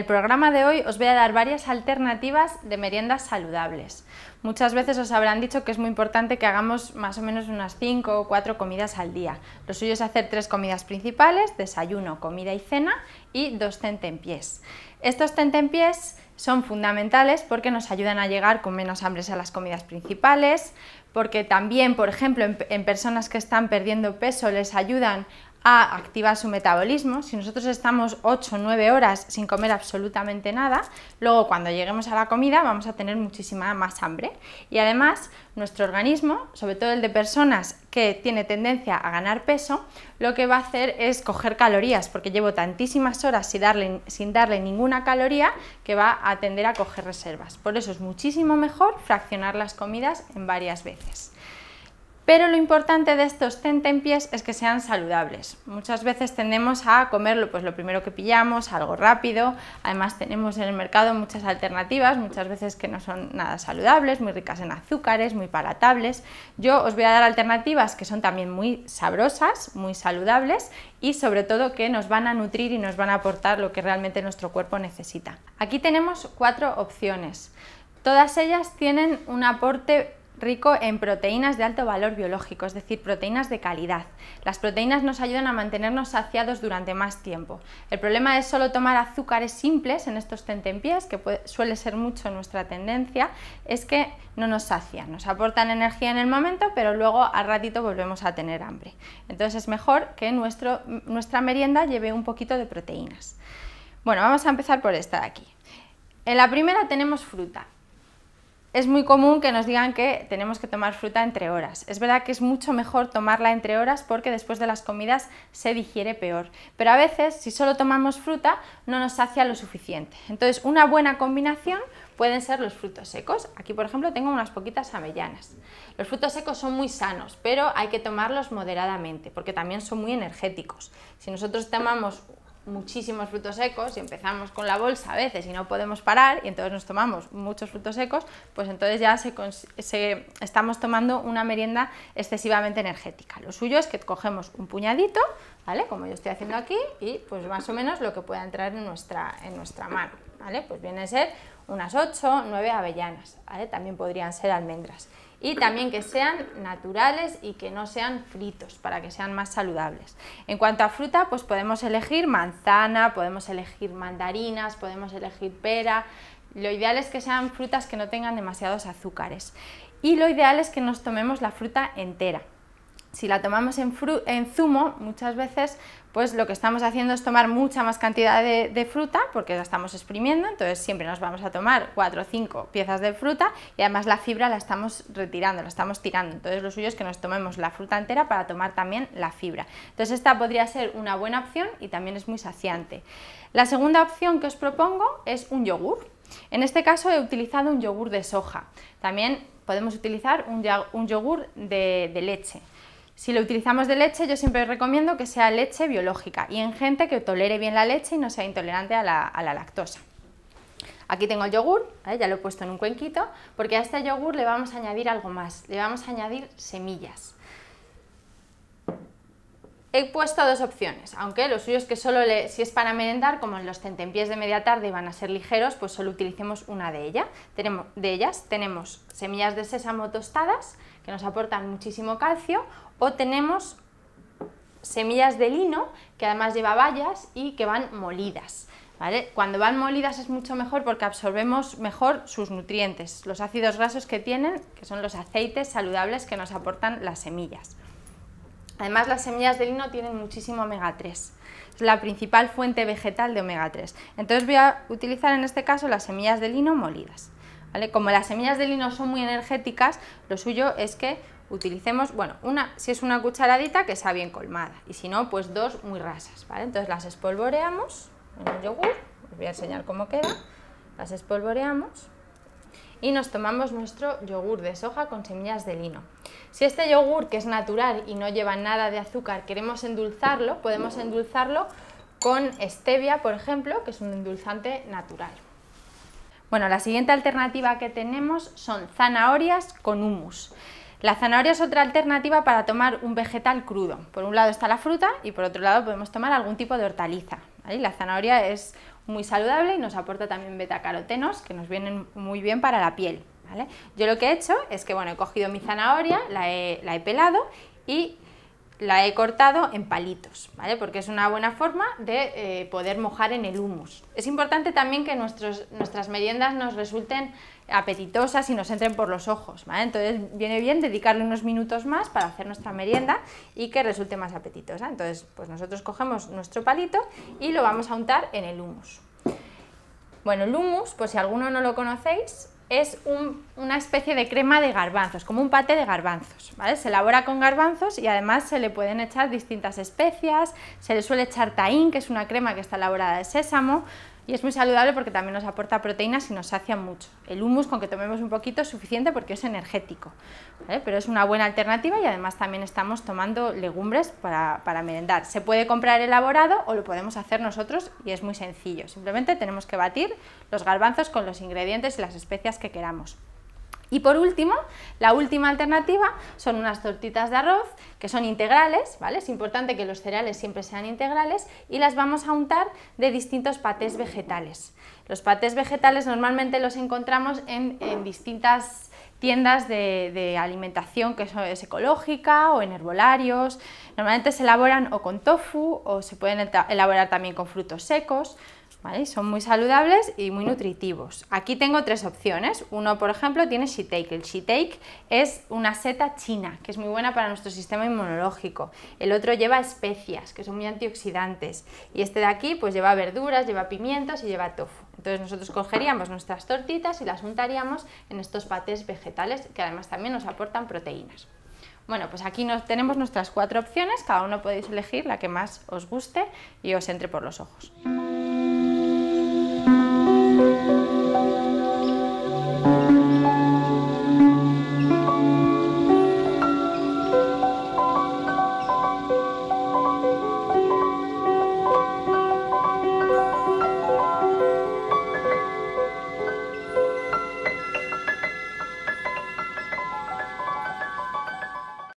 el programa de hoy os voy a dar varias alternativas de meriendas saludables. Muchas veces os habrán dicho que es muy importante que hagamos más o menos unas 5 o 4 comidas al día. Lo suyo es hacer tres comidas principales, desayuno, comida y cena y dos tentempiés. Estos pies son fundamentales porque nos ayudan a llegar con menos hambre a las comidas principales, porque también, por ejemplo, en, en personas que están perdiendo peso les ayudan a activar su metabolismo. Si nosotros estamos 8 o 9 horas sin comer absolutamente nada, luego cuando lleguemos a la comida vamos a tener muchísima más hambre. Y además, nuestro organismo, sobre todo el de personas que tiene tendencia a ganar peso, lo que va a hacer es coger calorías, porque llevo tantísimas horas sin darle, sin darle ninguna caloría que va a tender a coger reservas. Por eso es muchísimo mejor fraccionar las comidas en varias veces. Pero lo importante de estos tentempiés es que sean saludables. Muchas veces tendemos a comerlo pues lo primero que pillamos, algo rápido. Además tenemos en el mercado muchas alternativas, muchas veces que no son nada saludables, muy ricas en azúcares, muy palatables. Yo os voy a dar alternativas que son también muy sabrosas, muy saludables y sobre todo que nos van a nutrir y nos van a aportar lo que realmente nuestro cuerpo necesita. Aquí tenemos cuatro opciones. Todas ellas tienen un aporte rico en proteínas de alto valor biológico, es decir, proteínas de calidad. Las proteínas nos ayudan a mantenernos saciados durante más tiempo. El problema de solo tomar azúcares simples en estos tentempiés, que suele ser mucho nuestra tendencia, es que no nos sacian, nos aportan energía en el momento, pero luego al ratito volvemos a tener hambre. Entonces es mejor que nuestra merienda lleve un poquito de proteínas. Bueno, vamos a empezar por esta de aquí. En la primera tenemos fruta es muy común que nos digan que tenemos que tomar fruta entre horas. Es verdad que es mucho mejor tomarla entre horas porque después de las comidas se digiere peor. Pero a veces, si solo tomamos fruta, no nos sacia lo suficiente. Entonces, una buena combinación pueden ser los frutos secos. Aquí, por ejemplo, tengo unas poquitas avellanas. Los frutos secos son muy sanos, pero hay que tomarlos moderadamente porque también son muy energéticos. Si nosotros tomamos muchísimos frutos secos y empezamos con la bolsa a veces y no podemos parar y entonces nos tomamos muchos frutos secos, pues entonces ya se, estamos tomando una merienda excesivamente energética. Lo suyo es que cogemos un puñadito, ¿vale? Como yo estoy haciendo aquí, y pues más o menos lo que pueda entrar en nuestra, en nuestra mano, ¿vale? Pues viene a ser unas 8, 9 avellanas, ¿vale? También podrían ser almendras y también que sean naturales y que no sean fritos para que sean más saludables. En cuanto a fruta, pues podemos elegir manzana, podemos elegir mandarinas, podemos elegir pera. Lo ideal es que sean frutas que no tengan demasiados azúcares y lo ideal es que nos tomemos la fruta entera. Si la tomamos en, zumo, muchas veces, pues lo que estamos haciendo es tomar mucha más cantidad de, fruta, porque la estamos exprimiendo, entonces siempre nos vamos a tomar cuatro o cinco piezas de fruta y además la fibra la estamos retirando, la estamos tirando. Entonces lo suyo es que nos tomemos la fruta entera para tomar también la fibra. Entonces esta podría ser una buena opción y también es muy saciante. La segunda opción que os propongo es un yogur. En este caso he utilizado un yogur de soja. También podemos utilizar un, yogur de leche. Si lo utilizamos de leche, yo siempre recomiendo que sea leche biológica y en gente que tolere bien la leche y no sea intolerante a la, lactosa. Aquí tengo el yogur, ya lo he puesto en un cuenquito, porque a este yogur le vamos a añadir algo más, le vamos a añadir semillas. He puesto dos opciones, aunque los suyos que solo si es para merendar, como en los tentempiés de media tarde van a ser ligeros, pues solo utilicemos una de, ellas. Tenemos, de ellas. Tenemos semillas de sésamo tostadas, que nos aportan muchísimo calcio, o tenemos semillas de lino, que además lleva bayas y que van molidas. Cuando van molidas es mucho mejor porque absorbemos mejor sus nutrientes, los ácidos grasos que tienen, que son los aceites saludables que nos aportan las semillas. Además, las semillas de lino tienen muchísimo omega 3, es la principal fuente vegetal de omega 3. Entonces voy a utilizar en este caso las semillas de lino molidas. ¿vale? Como las semillas de lino son muy energéticas, lo suyo es que utilicemos, bueno, una, si es una cucharadita que sea bien colmada y si no, pues dos muy rasas. ¿vale? Entonces las espolvoreamos en el yogur, os voy a enseñar cómo queda, las espolvoreamos y nos tomamos nuestro yogur de soja con semillas de lino. Si este yogur, que es natural y no lleva nada de azúcar, queremos endulzarlo, podemos endulzarlo con stevia, por ejemplo, que es un endulzante natural. Bueno, la siguiente alternativa que tenemos son zanahorias con humus. La zanahoria es otra alternativa para tomar un vegetal crudo. Por un lado está la fruta y por otro lado podemos tomar algún tipo de hortaliza. La zanahoria es muy saludable y nos aporta también betacarotenos que nos vienen muy bien para la piel. Yo lo que he hecho es que, bueno, he cogido mi zanahoria, la he, pelado y la he cortado en palitos, ¿vale? Porque es una buena forma de eh, poder mojar en el humus. Es importante también que nuestras meriendas nos resulten apetitosas y nos entren por los ojos, Entonces viene bien dedicarle unos minutos más para hacer nuestra merienda y que resulte más apetitosa. Entonces, pues nosotros cogemos nuestro palito y lo vamos a untar en el humus. Bueno, el humus, pues si alguno no lo conocéis, es una especie de crema de garbanzos, como un pate de garbanzos, ¿vale? Se elabora con garbanzos y además se le pueden echar distintas especias, se le suele echar tahín, que es una crema que está elaborada de sésamo, y es muy saludable porque también nos aporta proteínas y nos sacia mucho. El humus con que tomemos un poquito es suficiente porque es energético, pero es una buena alternativa y además también estamos tomando legumbres para merendar. Se puede comprar elaborado o lo podemos hacer nosotros y es muy sencillo. Simplemente tenemos que batir los garbanzos con los ingredientes y las especias que queramos. Y por último, la última alternativa son unas tortitas de arroz que son integrales, ¿vale? Es importante que los cereales siempre sean integrales y las vamos a untar de distintos patés vegetales. Los patés vegetales normalmente los encontramos en, distintas tiendas de, de, alimentación que es ecológica o en herbolarios. Normalmente se elaboran o con tofu o se pueden elaborar también con frutos secos son muy saludables y muy nutritivos. Aquí tengo tres opciones. Uno, por ejemplo, tiene shiitake. El shiitake es una seta china, que es muy buena para nuestro sistema inmunológico. El otro lleva especias, que son muy antioxidantes. Y este de aquí, pues lleva verduras, lleva pimientos y lleva tofu. Entonces nosotros cogeríamos nuestras tortitas y las untaríamos en estos patés vegetales, que además también nos aportan proteínas. Bueno, pues aquí nos, tenemos nuestras cuatro opciones, cada uno podéis elegir la que más os guste y os entre por los ojos.